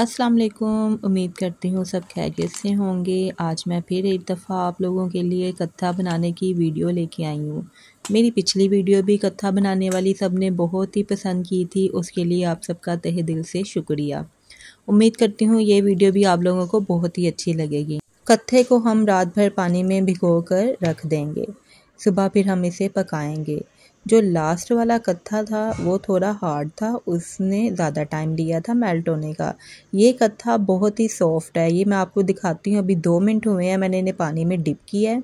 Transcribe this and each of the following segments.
अस्सलाम वालेकुम उम्मीद करती हूँ सब खैरियत से होंगे आज मैं फिर एक दफ़ा आप लोगों के लिए कत्था बनाने की वीडियो लेके आई हूँ मेरी पिछली वीडियो भी कत्था बनाने वाली सब ने बहुत ही पसंद की थी उसके लिए आप सबका तहे दिल से शुक्रिया उम्मीद करती हूँ ये वीडियो भी आप लोगों को बहुत ही अच्छी लगेगी कत्थे को हम रात भर पानी में भिगो कर रख देंगे सुबह फिर हम इसे पकाएँगे जो लास्ट वाला कत्था था वो थोड़ा हार्ड था उसने ज़्यादा टाइम लिया था मेल्ट होने का ये कत्था बहुत ही सॉफ्ट है ये मैं आपको दिखाती हूँ अभी दो मिनट हुए हैं मैंने इन्हें पानी में डिप किया है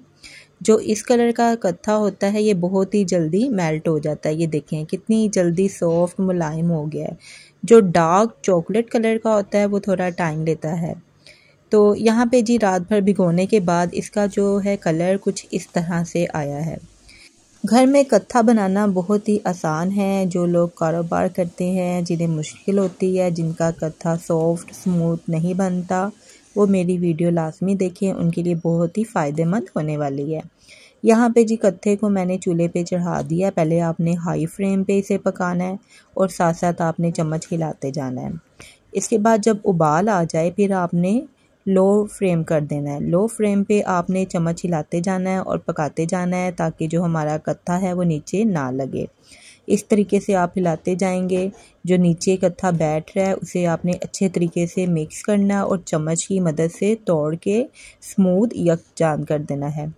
जो इस कलर का कत्था होता है ये बहुत ही जल्दी मेल्ट हो जाता है ये देखें कितनी जल्दी सॉफ्ट मुलायम हो गया है जो डार्क चॉकलेट कलर का होता है वो थोड़ा टाइम लेता है तो यहाँ पे जी रात भर भिगोने के बाद इसका जो है कलर कुछ इस तरह से आया है घर में कत्था बनाना बहुत ही आसान है जो लोग कारोबार करते हैं जिन्हें मुश्किल होती है जिनका कत्था सॉफ्ट स्मूथ नहीं बनता वो मेरी वीडियो लाजमी देखें उनके लिए बहुत ही फ़ायदेमंद होने वाली है यहाँ पे जी कत्थे को मैंने चूल्हे पे चढ़ा दिया पहले आपने हाई फ्लेम पे इसे पकाना है और साथ साथ आपने चम्मच हिलाते जाना है इसके बाद जब उबाल आ जाए फिर आपने लो फ्लेम कर देना है लो फ्लेम पे आपने चम्मच हिलाते जाना है और पकाते जाना है ताकि जो हमारा कत्था है वो नीचे ना लगे इस तरीके से आप हिलाते जाएंगे जो नीचे कत्था बैठ रहा है उसे आपने अच्छे तरीके से मिक्स करना और चम्मच की मदद से तोड़ के स्मूद यकजान कर देना है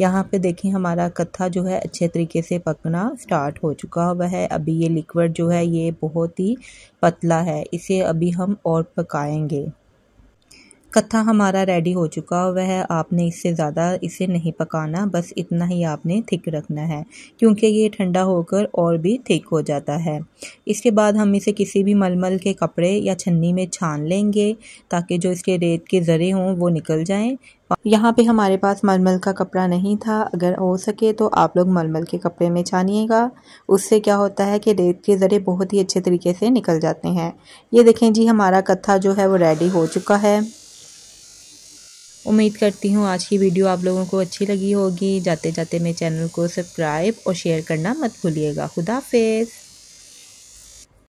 यहाँ पे देखें हमारा कत्था जो है अच्छे तरीके से पकना स्टार्ट हो चुका हुआ है अभी ये लिक्विड जो है ये बहुत ही पतला है इसे अभी हम और पकाएंगे कत्था हमारा रेडी हो चुका हुआ है आपने इससे ज़्यादा इसे नहीं पकाना बस इतना ही आपने थिक रखना है क्योंकि ये ठंडा होकर और भी थिक हो जाता है इसके बाद हम इसे किसी भी मलमल के कपड़े या छन्नी में छान लेंगे ताकि जो इसके रेत के ज़रे हों वो निकल जाएं यहाँ पे हमारे पास मलमल का कपड़ा नहीं था अगर हो सके तो आप लोग मलमल के कपड़े में छानिएगा उससे क्या होता है कि रेत के ज़रे बहुत ही अच्छे तरीके से निकल जाते हैं ये देखें जी हमारा कत्था जो है वो रेडी हो चुका है उम्मीद करती हूँ आज की वीडियो आप लोगों को अच्छी लगी होगी जाते जाते मेरे चैनल को सब्सक्राइब और शेयर करना मत भूलिएगा खुदाफेज़